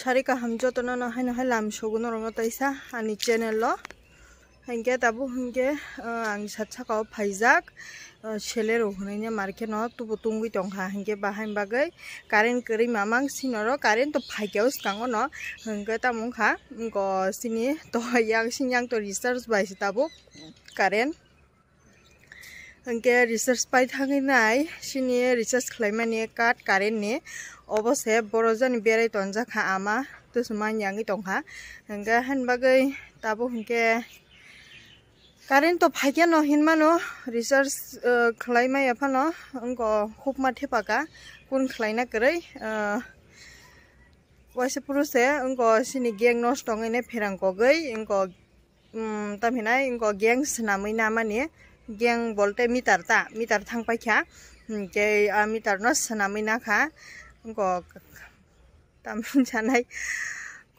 শাৰীকা হামজতন নহয় নহয় লাম চগুণ ৰঙত আহিছা আনি চেনেল সেনকে তাবো সেনকে আংচাচ্ছা কওঁ ভাইজাক ছেলে ৰঘুনে মাৰকে নতু বুটুংগুই টংহা সেনকে বাহাইম বাগৈ কাৰেণ্ট কৰি মামাং চিনৰ কাৰেণ্ট তো ভাইকেও চাঙো ন সেনকে তামোং খা চিনি তো ইয়াক চিনিয়াং তো ৰিচাৰ্জ বাইছে তাবো কাৰেণ্ট হেঙ্কে রিচার্জ পাই থাকি নাই সিনি রিচার্জ খাইমানি কাট কারেন্ট নি অবশ্যই বড় জানি বেড়াই তঞ্জা খা আমা তো সুমানি দা হেঙ্কা হেনবাগই তাবো হেঙ্কে কারেন্ট তো ফাইকা নহিন মানো রিচার্জ খাইমাই এফানো অঙ্ক খুব মাঠে পাকা কোন খাইনা করই ওয়াইসে পুরুষে অঙ্ক সিনি গ্যাং নষ্ট ফেরাঙ্ক গই অঙ্ক তামিনাই অঙ্ক গ্যাং সামই না মানে geng bolte mitar ta mitar thang pai kha ke mitar no sanami na kha ko tam chanai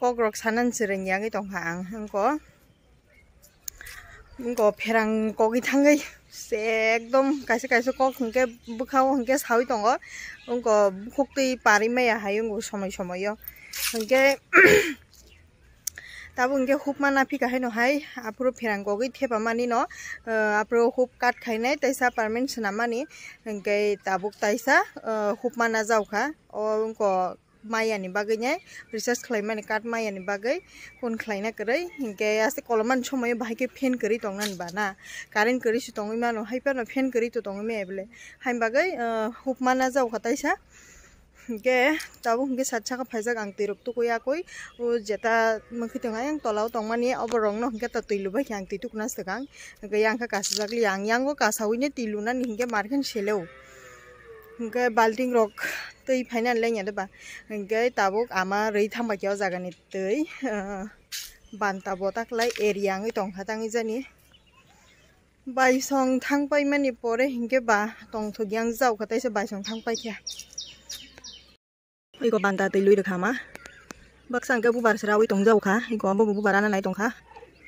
k o g r o k sanan sireng yangi tong ha ang ko ko p e r a n g kogi thangai s ekdom e k a i s e k a i s e kok hingke bukhao hingke sawi tongo ko bukhok tei pari m e y a hayung go somoi somoi yo hingke তাবো ইনকে খুব মান আফি কাহে নহাই আপুরো ফেরাঙ্গ গই থেপা মানি ন আপুরো খুব কাট খাই নাই তাইসা পারমেন্ট সনা মানি ইনকে তাবুক তাইসা খুব মানা যাও ও ক মাই আনি বাগৈ নাই রিসার্চ খাই মানে কাট মাই আনি বাগৈ কোন খাই না করে ইনকে আসে কলমান সময় বাইকে ফেন করি টংনান বা না কারেন্ট করি সু টংমা নহাই ফেন করি তো টংমা এবলে হাইম বাগৈ খুব মানা যাও তাইসা tàu hingke tabuk hingke sat saka paijak ang tirok tukuya koi o jeta mangki tonga yang tolau tongmani obo rong no hingke ta tuilu ba yang tituk nas tekang hingke yang ka kasajak yang yang go kasawine tilu nan hingke marken sheleu hingke balting rok tei phainan lenya deba hingke tabuk ama rei thamba kyao jagani tei banta botak lai area đấy tongkha tangi jani बाइसं थांबाय माने परे हिंगे बा bài song thăng bay kia 이거 반다 들 루이르 가마 박상 가 부바르스라 위 동자우 가 이거 한번 부바라나 나이 동가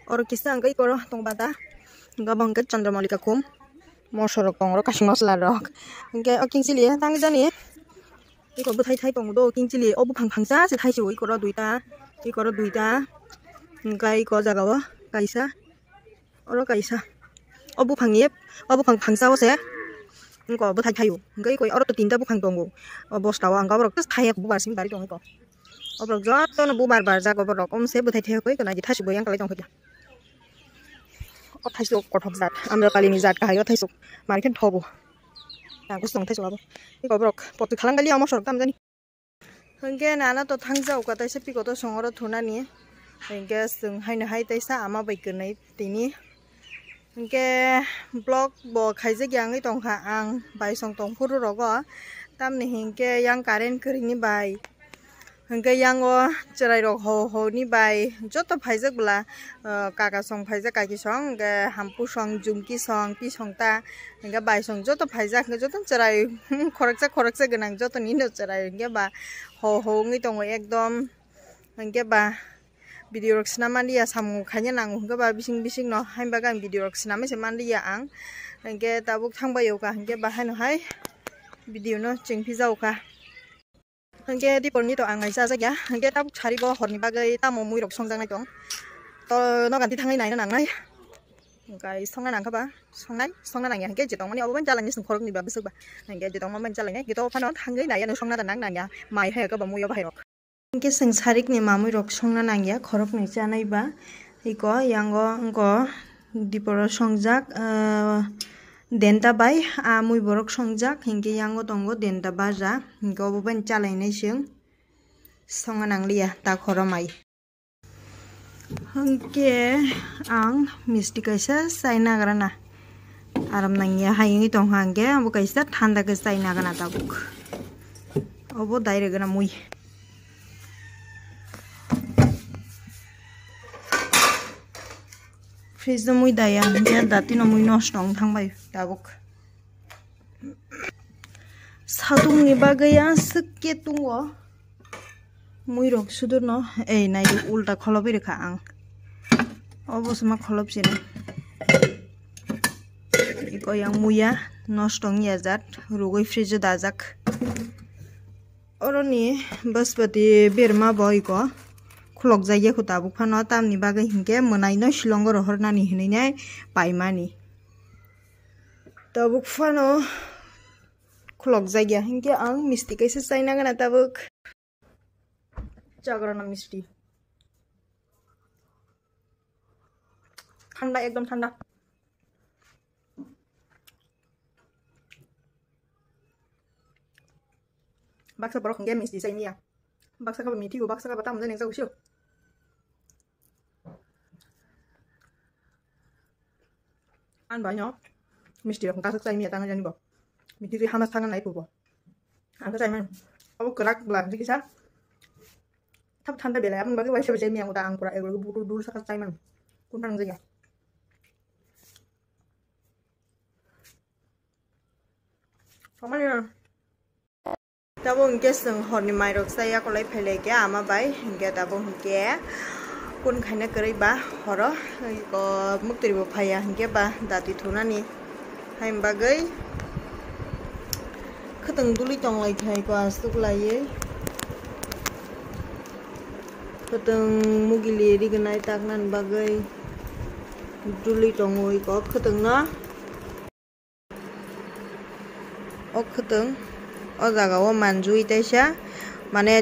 어르키상 가 이거로 동바다 nga bang ka chandra malika kum mo sorok p n g ro kasing m s l a rok nga o king chili tang jani 이거 뭐 타이 타이 봉도 킹찔리 어부 방방사 제 타이지 오 이거로 두이다 이거로 두이다 그러니까 이거 자가워 가이사 어로 가이사 어부 방입 어부 방 방사오세 이거 뭐 다이타요. 그러니까 이거 얼어도 딘다고 강동고. 어, 보스다와 안 가버럭. 그래서 타이어 뭐 말씀이 말이 좀 이거. 어, 그럼 좋았던 뭐 말발 자고 보러 검세부 대태하고 이거 나지 다시 모양 깔아 좀 그냥. 어, 다시 또 꼴밥 잣. 아무래도 빨리 미잣 가요. 다시 또 말이 좀 더고. 야, 그 수정 다시 와봐. 이거 보럭. 버트 칼랑 갈리 어머 쇼럭 담자니. 흥게 나나 또 탕자 오고 다시 삐고도 송어로 돈하니. 흥게 승 하이는 하이 대사 아마 베이크네 띠니. แกบล็อกบอกใครสักอย่างที้ตรงขาอังใบสองตรงพูดรอก็ตามนี่เห็นแกยังการเล่นครงนี่ใบเห็นแกยังว่าจะไรดอกโหโหนี่ใบจดต่อไผ่สักเอลากากะสองไผ่สักกากี่ช่องแกหัมพูช่องจุ่มกี่ช่องพี่ช่องตาเห็นแกใบสองจดต่อไผ่สักจดต้องจะไรขอรักสักขอรักสักกันนังจดตอวนี้เนือจะไรเห็นแกบ้าโหโหนี่ตรงไว้เอกดอมเห็นแกบ้า video rok sna mandia samu khanya nang hung ba bising bising no hain ba gan video rok sna me se mandia ang hangge tabuk thang ba yoka hangge ba hain hai video no ching phi jau ka hangge di porni to ang aisa ja ya hangge tabuk chari go horni ba gai ta mo mui rok song jang nai tong to no gan ti thang nai nai nang nai cái xong nó nàng các bạn xong đấy xong nó nàng nhà cái chỉ tông nó ông bên cha là như sừng khổ được nhiều bà bứt ba nàng cái chỉ tông ông bên cha là như cái tôi phải nói thằng cái này nó xong nó là nàng nàng nhà mày hay các bạn mua yêu bài ইংকে সংসারিক নে মামুই rock সংনা নাঙ্গিয়া খরক নেচা নাইবা ইক ইয়াঙ্গ অঙ্ক দীপর সংযাক দেনতা বাই আমুই বরক সংযাক হিংকে ইয়াঙ্গ তঙ্গ দেনতা বা যা হিংকে অববেন চালাই নাই সিং সঙ্গা নাংলিয়া তা খরমাই হংকে আং মিষ্টি কৈছা চাই নাগরা না আরাম নাঙ্গিয়া হাইঙি তং হাঙ্গে আবু কৈছা ঠান্ডাকে চাই নাগানা তাবুক অব দাইরে গা মুই ফ্রিজ তো মুই দায়া যে দাতিনো মুই নষ্টং থাংবাই দাবুক সাদুংনি বাগাইয়া সকে তুঙ্গ মুই রক সুদুর ন এই নাই উল্টা খলবই রেখা আং অবশ্য মা না ইকয়াং মুইয়া নষ্টং ইয়াজাত রুগই ফ্রিজে দাজাক অরনি বসপতি বেরমা বইক খোলক যায় সূতা বুকফা নামনি বাকে হিংকে মনাই ন শিলঙ্গ রহর না নিহিনি নাই পাইমানি তাবুক ফানো খোলক যায় গিয়া আং মিষ্টি কেসে চাই না গানা তাবুক জাগরণ মিষ্টি ঠান্ডা একদম ঠান্ডা বাক্সা বড় সঙ্গে মিষ্টি চাই নিয়া বাক্সা খাব মিঠি গো বাক্সা তাম যেন যাওঁ আনবা সিহঁত মিষ্টি ৰখোঁ তাৰপিছত চাই মিঠা টাঙা জানিব মিঠিটো সামাজ থাঙা নাই পাব আগতে চাই মানে গ্ৰাক গ'লা দেখিছা থাপ ঠাণ্ডা বেলেগ আপুনি বাকী পাইছে পাইছে মিয়া আং কৰা এগৰাকী বহুতো দূৰ চাকা চাই মানে কোন ঠাং জেগা তাবো ইনকে হনি মাইৰক সাইয়া কলাই ফেলে গে আমা বাই ইনকে তাবো ইনকে kun khana karai ba horo ko muktri bo phaya hingke ba dati thuna ni haim ba gai khutang duli tong lai thai ko astuk lai ye khutang mugili ri gnai tak nan ba gai duli tong oi ko khutang na ok ở khutang o jaga o manjui taisa माने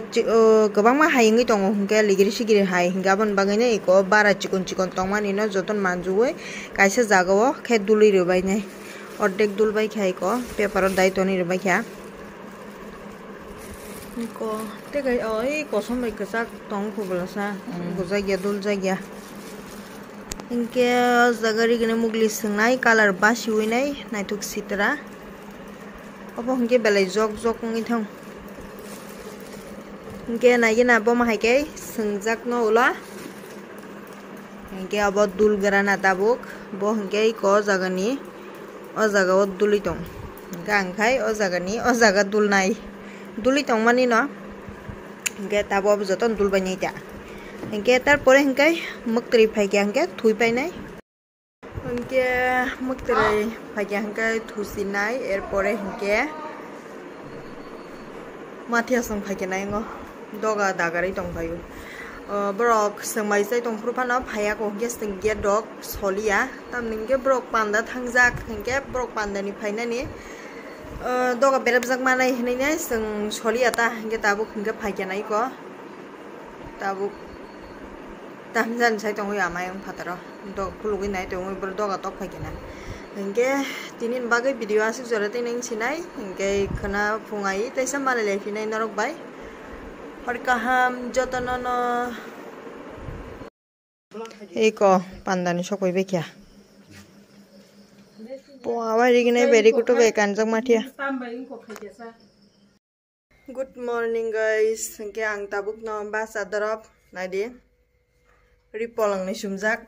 गोबां मा हायिङै दङ हुंखे लिगिरि सिगिरि हाय हिंगाबोन बागैनो इखो बारा chicken chicken तंमानि न जतन मानजुवै गायसे जागाव खे दुलै रोबायने अर्धेक दुलबाय खाय इखो पेपारत दायतनि रोबाय खा इखो ते गय ओ इ कसम बाय कसा तं खुबलासा गुजा गे दुल जा गया इनके जगरी गने मुगली सिंगनाय कलर बासिउइनाय नायथुक सितरा अबो हंगे बेलाय जक जक मुंगि थौ এনেকৈ নাগি নাব মাহেকে চিংজাক ন ওলা এনেকৈ অব দোল গেৰা নাতাবোক ব সেনেকৈ ক জাগানি অ জাগাত দুলি টং গান খাই অ জাগানি অ জাগাত দোল নাই দুলি টং মানি ন এনেকৈ তাব যতন দোল বানি এতিয়া সেনেকৈ তাৰপৰা সেনেকৈ মোক তেৰি ফাইকে সেনেকৈ ধুই পাই নাই সেনেকৈ মোক তেৰি ফাইকে সেনেকৈ ধুচি নাই ইয়াৰ পৰে সেনেকৈ মাঠে আছোঁ ফাইকে নাই অঁ dog ada garai tong bayu. Brok semai saya tong perubahan apa ayak orang yang tinggi dog solia. Tapi nengke brok panda tangzak nengke brok panda ni payah ni. Dog berap zak mana ini ni seng solia ta nengke tabu nengke payah ni ko. Tabu tangzak saya tong ayam ayam patero. Dog puluk ini tong ayam dog dog payah ni. Nengke tinin bagai video asyik jadi neng sini nengke kena fungai. Tapi sama lelaki neng narok bayi. হৰিকাহাম যতন এই ক পাণ্ডানি চ কৰিবি কিয়া পোৱা হেৰি কিনে বেৰি কুটো বেকাঞ্জক মাঠিয়া গুড মৰ্ণিং গাইজ কে আং তাবুক ন বা চাদৰ নাই দিয়ে ৰিপলং নিচুমজাক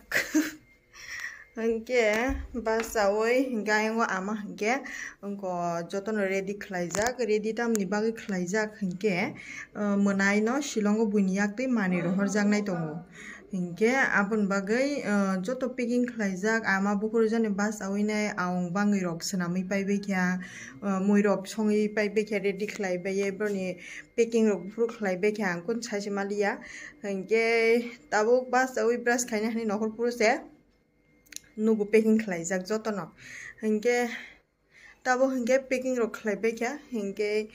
অংকে বাসা ওই গায়ে আম হে অঙ্ক যতন রেডি খাইজাক রেডি তাম নিবাগ খাইজাক হিংকে মনাই ন শিলং বুইনিয়াক তৈ মানি রহর জাগনাই দ হিংকে আপন বাকি যত পেকিং খাইজাক আমা বুকুর জানে বাস আউইনাই আউং বাঙ্গি রক সামি পাইবে খেয়া ময়রব সঙ্গে পাইবে খেয়া রেডি খাইবাই এবারে পেকিং রকফুর খাইবে খেয়া কোন সাইসে মালিয়া হিংকে তাবুক বাস আউই ব্রাশ খাইনি হানি নখর পুরো nugu packing khlai jak jotono henge tabo henge packing ro khlai be kya henge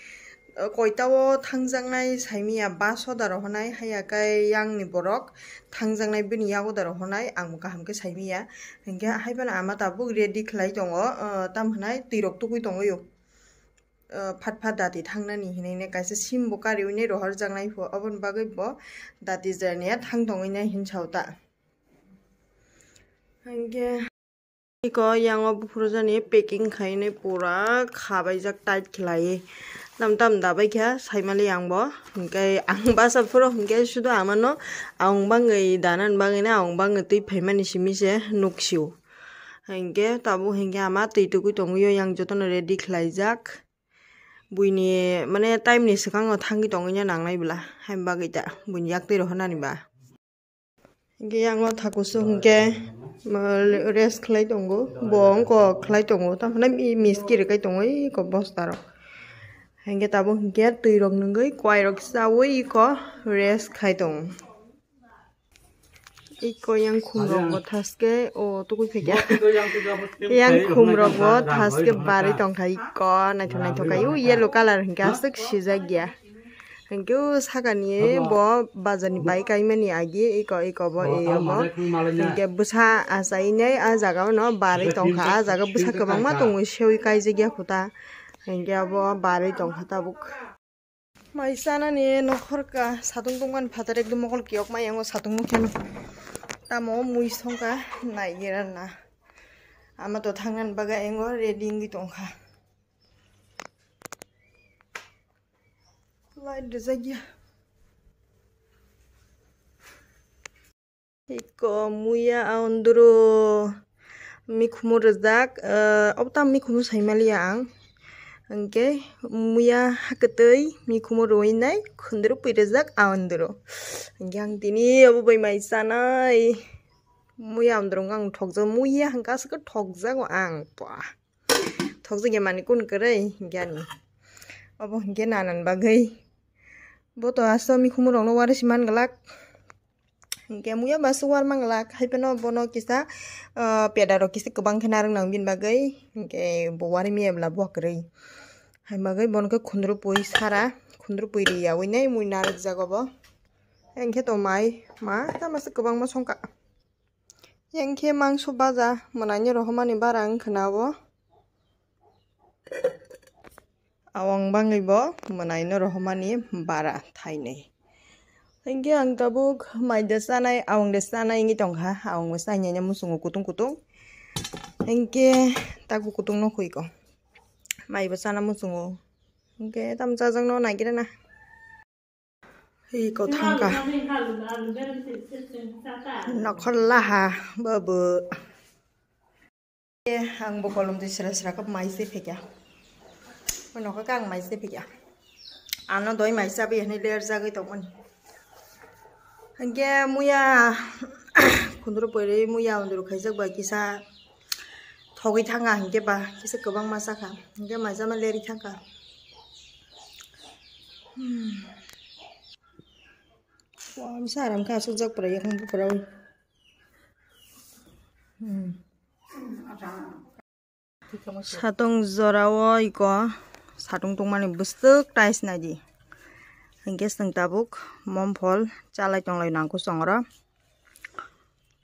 koitao thangjangnai saimiya ba sodar honai haya kai yang ni borok thangjangnai bin yago dar honai ang ka ham ke saimiya henge haiban ama tabo ready khlai jongo tam honai tirok tukui tongo yo phat phat dadi thangnani hinai ne kaise sim bokari uni rohar jangnai ho abon bagai bo dadi jani thang tongina hinchauta हांगे इको यांगो बुखुरजानि पेकिंग खायने पुरा खाबाय जक tight खलाय नमतम दाबाय ख्या साइमाले यांगबो हंगे आंबासा फुरो हंगे सुदो आमानो आंबांगै दानान बांगैने आंबांग तै फैमानि सिमिसे नुक्सिउ हंगे ताबु हंगे आमा तैटुकु तंगियो यांग जतन रेडी खलाय जाक बुइनि माने टाइम नि सखाङो थांगि तंगिना नांनायबिला हाइबा गैदा बुइनि याक तै रहनानिबा हंगे यांगो थाकुसु हंगे mà rest gỗ khlai tongo bong ko khlai tongo tam na mi miski kai ấy có ko bosta ro henge cái tao ge tui rong nung gai kwai quay rồi wo ấy có rest khai tong i coi yang khum rok go thaske o to kui phekya yang khum rok go thaske bari tong này thằng này thằng cái u yellow color henge asuk shija gya thank you চাগানীয়ে ব বাজনী পাই কাইমানি আগিয়ে এই ক এই কব এই হব এনেকে বুচা আচাই নাই আৰু জাগাও ন বাৰী টংখা আৰু জাগা বুচা কেমন মা তুমি চেউৰি কাইজেগীয়া সূতা সেনেকে হব বাৰী টংখা তাবুক মাইছা নানিয়ে নখৰকা চাতুং টংকান ভাতৰ একদম অকল কিয়ক মাই আঙ চাতুং নুখেন তামো মুই চংকা নাই গেৰা না আমাৰ তথাঙান বাগা এঙৰ ৰেডিং দি টংখা Ờ, ta Ладжазадя. Ико муя аундро микхумурзак оптам микхуму саймалианг. Angke muya hakatoi mikumoroi à, nai khundru pirazak aundro. Angke ang tini abu bai mai sanai. Muya aundro ngang thokja muya hangka saka thokja go ang pa. Thokja ge mani kun karai gyani. Abu ge nanan bagai. boto aso mi khumu rong lo war siman galak ke mu ya basu war mang lak hai pano bono kisa peda ro kisa kebang khana rang nang bin bagai ke bo war mi ebla bo kri hai magai bon ke khundru poi sara khundru poi ri ya oi nai mu nar jago bo enghe to mai ma ta mas kebang ma songka enghe mang su baza mona ni rohmani barang khana bo Thank you. awang bangai bo manai no rohmani bara thai nei thank you ang tabuk mai desanai awang desanai ngi tong ha awang wesa nya nya musungu kutung kutung thank you taku kutung no khui ko mai besana musungu ok tam cha jang no nai kira na hi ko thang ka nakhol la ha babu ang bokolum disra sra kap mai se phekya mình nó có càng máy xe bây ăn nó đói máy xe bây này để ra cái tàu mình anh kia mua ya cũng được bởi đây mua ya cũng được khai sắc bởi kia sa thâu cái thang à anh kia ba kia sa cơ băng mà sa khá anh kia máy xe mà lấy cái thang à. hmm. cả Wow, bisa ram ka sujak pura yang bu pura. Hmm. Ừ. Satong zorawo iko. satung-tungmani bestek tais naji. Engkes teng tabuk mompol calai conglai nangku songora.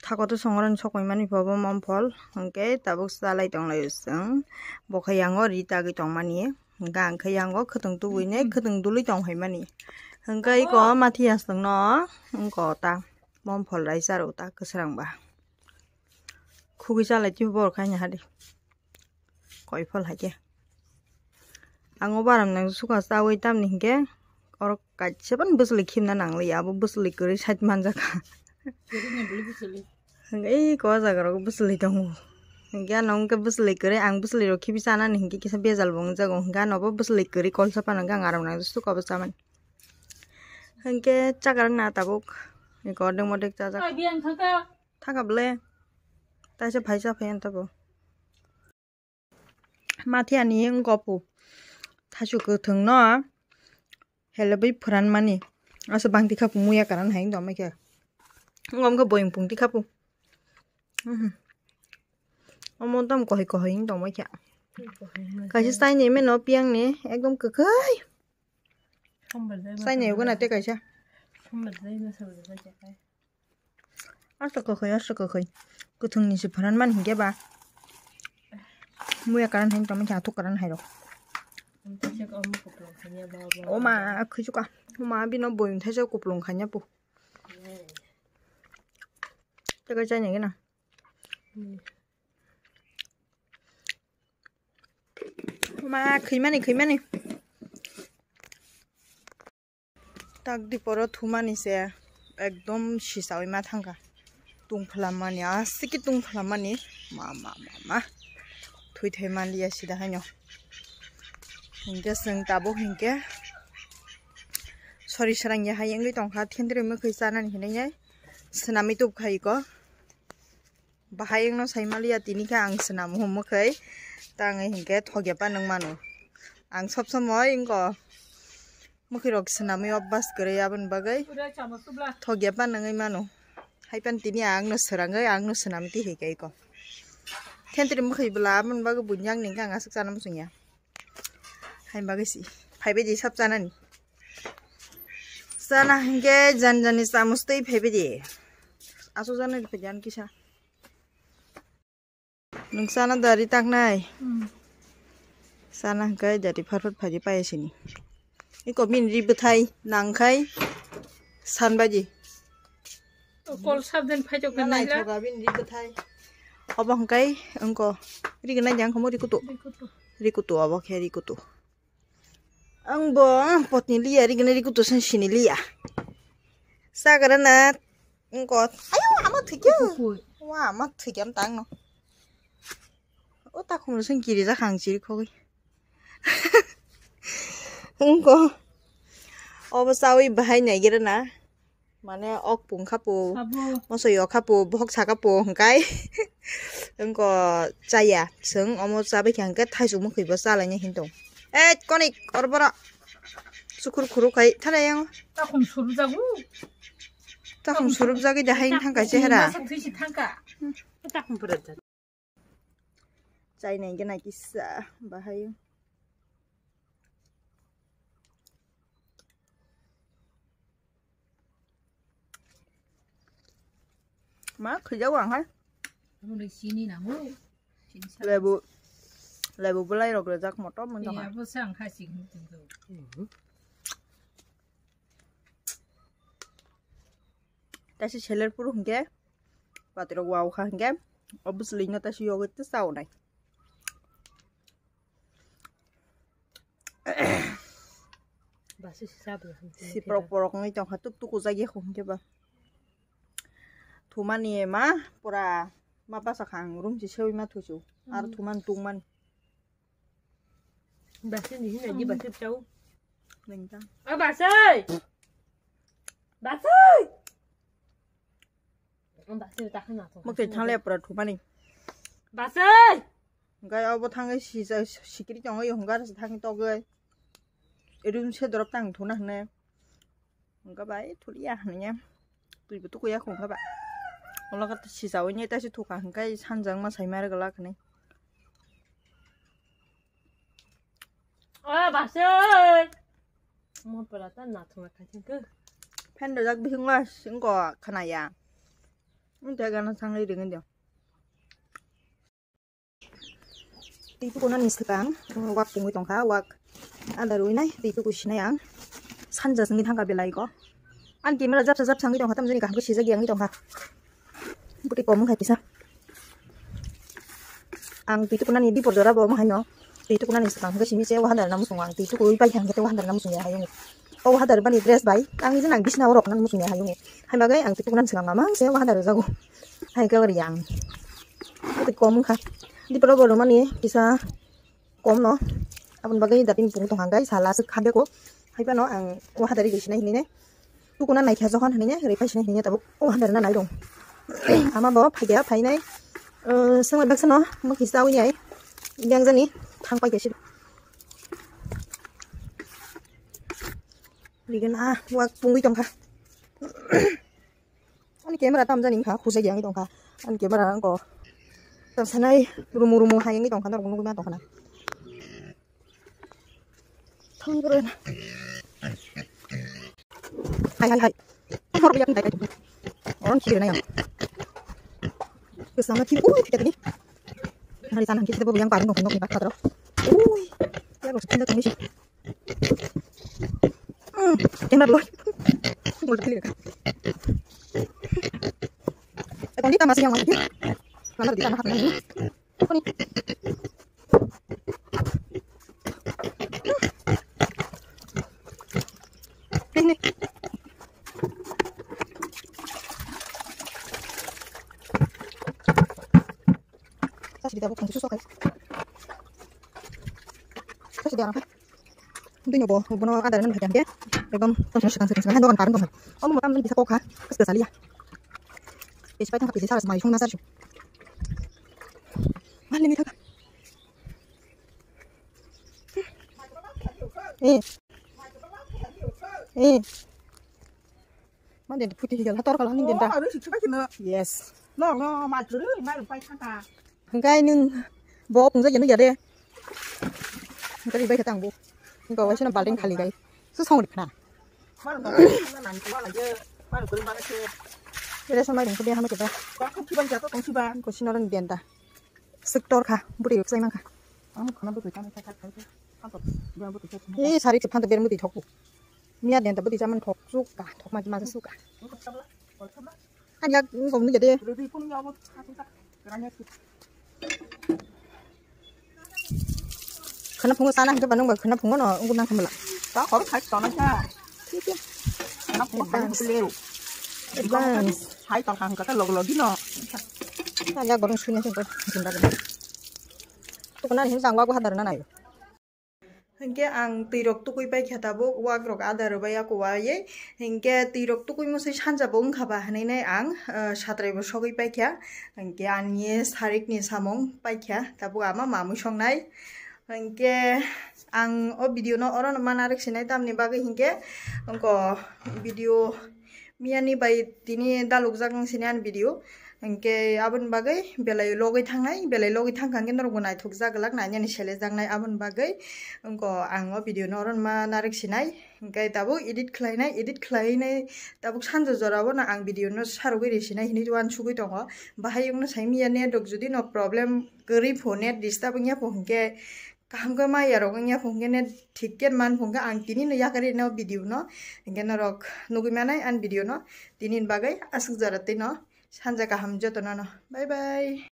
Takotu songora nchokoi mani bobo mompol engke tabuk salai conglai useng. Boke yango rita ge congmani e. Engkang ke yango ke teng tubu ine ke teng duli conghoi mani. Engke iko mati yaseng no engko ta mompol rai saru ta ke serang ba. Kuki salai cipu bor kanya hadi. Koi pol hajeh. ang obaram nang suka sawi tam ningke orok kace pan busli kim na nang liya bo busli kuri sat manjaka ei ko za garo busli dong hingga nong ke busli kuri ang busli ro kibi sana ningke kisa bezal bong ja gong ga no bo busli kuri kol sa panang gang aram nang suka bo saman hingke chakar na tabuk ni ko deng modek cha ja thaka ble ta se bhaisa phen tabo মাথিয়া নিয়ে Gopu hachu ko thung no hello bi phuran mani asa bang ti khapu muya karan hain do ma kya ngom ka boing pung ti khapu omon tam ko hai ko hain do ma kya kaisa sai ne me no piang ne ekdom ka kai sai ne ko na te kaisa asa ko khai asa ko khai ko thung ni si phuran hình hinge ba mua cái muya karan hain mấy ma kya thu karan hai do 엄마 그주가 엄마 비너 보임 태저 곱롱 가냐 보 내가 짠 얘기나 엄마 그만해 그만해 딱디 버러 두만이세 एकदम सिसावै माथांगा तुंफलामानि आसिकि तुंफलामानि मा मा मा मा थुइथै मालिया सिदा हाइनो hinke sung tabo hinke sorry sarang ya hay thiên mới hayang li tongkha thendre me khoi sanan hine ye snami tup khai ko bahayang no saimali atini ka ang snam hom khai tang hinke thoge pa nang manu ang sob somoy ingko mukhirok snami abbas thoát yaban bagai anh pa nangai manu pan tini ang no sarangai ang no snam ti hekai ko thendre me khoi bla cái bag bunyang ninga ngasak sanam sunya hai sih, sih, sabtana nih, sana hingge jan jani samustai pabeji aso sana di pajan kisah, nung sana dari tak nai sana hingge jadi parut pagi pae sini Ini min ribut hai nangkai, kai san baji kol sabden pajo kanai toga min ribut hai abang kai engko Ini kena jang kamu dikutuk? Dikutuk. Dikutuk kutu abang kai ri Ang bo, ah, pot ni Lia, di gana dikutusan si ni Lia. Sa kada na, ang kot. Ayaw, amat tigya. Wah, amat tigya ang tang no. O, takong lusang kiri sa hang siri ko. Ang ko. O, basta oi bahay niya gira na. Mana ok pung kapo. Mo so yo kapo, bok sa kapo, hangkai. Ang ko, sao sung, omo cái kyang ka, tai su mo sao lại la niya hintong. 에 꺼니 얼어봐라 수쿠르 구루가이 타래요 딱콩 수르자고 딱콩 수르자기 대하인 가지 해라 딱콩 부르자 짜이네 이게 나기싸 마하요 마 그저 왕할 오늘 신이 나무 왜 뭐? Lebu belai rok rezak motor mentah. Iya, bu sang kasih gitu. তাই ছেলের পুরো হুঁকে পাতির wow খা হুঁকে অবশ্যই লিঙ্গ তাই ইয়ে করতে চাও নাই si perok perok ngi tong hatuk tu kuza ge khum ke ba thuman ye ma pura ma pa sa khang rum chi chewi ma thu chu ar thuman tung man bà sư nhìn thế này như bà sư cháu mình ta ơ à, bà sư bà sư bà sư ta không nào mặc thì thằng lẹp rồi thủ bà này bà sư cái ông thằng ấy xì xì cái chồng ấy không có thằng to ghê rừng sẽ đập tăng thủ năng này các bạn thủ lý à nhé tụi bữa tôi cũng không các bạn ông là cái xì xào ấy nhé ta sẽ thủ cả cái san rằng mà xài mày cái lắc này Oh, masuk. Mau berapa nanti nggak ke? Panda jadi semua singko kena ya. Minta karena sangat dingin dia. Tiap kunan istikam, wak pungui tongka, wak ada ruinai. Tiap kusina yang sanjat sengit hangga belai ko. An kamera jab jab sengit tongka, tamu ni kahang kusisa giang tongka. Bukit pomo kayak bisa. Ang tiap kunan ini berdarah perjuara ti tu kunan islam ga shimi se wa hadar namu sungang ti tu ku ipa yang kete wa hadar namu sunya hayung o wa hadar bani dress bai ang izin ang bisna orok nan musunya hayung hai magai ang ti tu kunan sungang mama se wa hadar zago hai ka riang ti kom kha di pro bolo mani bisa kom no abun bagai datin pung tong cái sala sức se khade ko hai pa no ang wa hadari gisna hinine tu kunan nai kha jokan hinine repa shine hinine tabu wa hadar na nai dong ama bo phai ga phai nai ờ xong rồi bác sĩ nó mất thì sao vậy đang ra ní thang quay về xin vì cái na mua vùng đi trong kha anh kiếm ra tâm gia đình kha khu xây dựng đi trong kha anh kiếm ra anh có tâm sân này rumu rumu hai cái trong kha nó cũng không biết trong cả thang cái này hai hai hai không phải bây giờ cũng thấy cái chúng ta orang kiri này à cứ sáng nay kiri ui cái này Nalisanan kita po yung parang hunok ni Pat Patro. Uy! Kaya gusto kong tumisi. Mmm! Kaya mabuhay! Mula kilig ka. Eh, kung di tama di tama ka bo bono ada nan bagian dia ekdom tom shin shikan sikin sikan dokan karan tom om mo kam bisa kokha kas ka salia es paitan kapisi saras mai shung nasar shu mal ni thaka eh eh mà đến phụ thì giờ là to cả là ninh đến yes nó nó mà chữ mà phải thằng ta cái nhưng bộ cũng rất nhiều nó giờ đây cái gì bây giờ tăng bộ 이거 와시는 아, 발린 갈리가 수성으로 크나 그래서 말인 그게 하면 되다 공치반 자도 공치반 고신어는 된다 습도로 가 물이 육사이만 가이 아, 자리 집한테 매는 무디 적고 미야 된다 무디 자면 덕 쑥가 덕 맞지 맞아 쑥가 아니야 이거 없는 게 돼. khana phung ta na cho banung ba khana phung no ung na khamla ta khor khai ta na cha khana phung ta leu ba khai ta khang ka ta log logi no ta ya gorong sunya cho jinda ga tu kana him sang wa ko hadar na nai হিংকে আং তৈরক টুকুই পাই খেতাবো walk rock আদার বাইয়া কোয়াইয়ে হিংকে তৈরক টুকুই মসে সানজাবো খাবা হানাইনাই আং সাঁতরাইবো সগৈ পাইখ্যা হিংকে আনিয়ে সারিক নিয়ে সামং পাইখ্যা তাবো আমা মামু সংনাই हिंके आं भिडिओ नर नारेना दामने बगे हिंके अंको भिडिओ मियानि बाय दिन दालुक जागंसेने आं भिडिओ हिंके आबन बगे बेलाय लगै थांनाय बेलाय लगै थांखांगे नरगो नायथक जागलाग नानि सेले जांनाय आबन बगै अंको आं भिडिओ नर मा नारेक्सिनाय हिंके दाबो इडिट खालायनाय इडिट खालायनाय दाबो सानजा जराबो ना आं भिडिओ न सारगैरेसिनाय हिनि दुवान सुगै दङ बाहाय नो साय मियानि दक जुदि न प्रब्लेम गोरै फ'नेट डिस्टार्ब गैया फ'नखे কাম কৰে মই ইয়াৰ ৰং ইয়াৰ ফুংকেনে ঠিককে মান ফুংকে আন তিনি ইয়াক আৰু এনেও বিদিও ন এনেকেনে ৰক নুগুমা নাই আন বিদিও ন তিনিদিন বাগে আছো জৰাতে ন সঞ্জা কাহাম যতন ন বাই বাই